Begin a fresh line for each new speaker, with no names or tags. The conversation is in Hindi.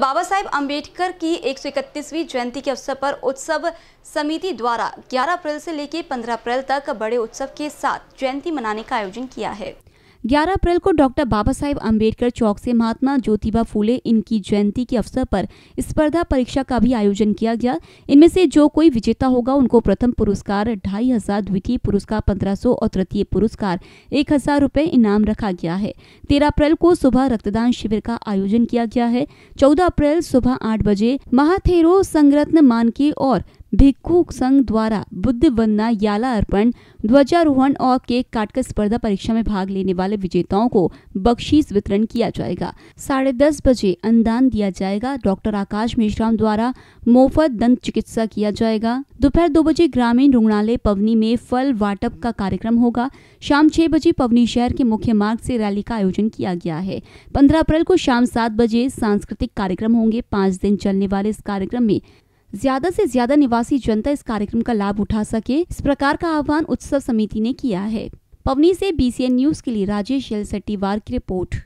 बाबा साहेब अम्बेडकर की 131वीं जयंती के अवसर पर उत्सव समिति द्वारा 11 अप्रैल से लेकर 15 अप्रैल तक बड़े उत्सव के साथ जयंती मनाने का आयोजन किया है 11 अप्रैल को डॉक्टर बाबा साहेब अम्बेडकर चौक से महात्मा ज्योतिबा फूले इनकी जयंती के अवसर पर स्पर्धा परीक्षा का भी आयोजन किया गया इनमें से जो कोई विजेता होगा उनको प्रथम पुरस्कार ढाई हजार द्वितीय पुरस्कार पंद्रह सौ और तृतीय पुरस्कार एक हजार रूपए इनाम रखा गया है तेरह अप्रैल को सुबह रक्तदान शिविर का आयोजन किया गया है चौदह अप्रैल सुबह आठ बजे महाथेरो संगरत्न मानकी और भिक्खु संघ द्वारा बुद्ध वंदना याला अर्पण ध्वजारोहण और केक काटकर स्पर्धा परीक्षा में भाग लेने वाले विजेताओं को बख्शीस वितरण किया जाएगा साढ़े दस बजे अनुदान दिया जाएगा डॉक्टर आकाश मेश्राम द्वारा मोफत दंत चिकित्सा किया जाएगा दोपहर दो बजे ग्रामीण रुग्णालय पवनी में फल वाटप का कार्यक्रम होगा शाम छह बजे पवनी शहर के मुख्य मार्ग से रैली का आयोजन किया गया है पंद्रह अप्रैल को शाम सात बजे सांस्कृतिक कार्यक्रम होंगे पाँच दिन चलने वाले इस कार्यक्रम में ज्यादा से ज्यादा निवासी जनता इस कार्यक्रम का लाभ उठा सके इस प्रकार का आह्वान उत्सव समिति ने किया है पवनी से बीसीएन न्यूज के लिए राजेश की रिपोर्ट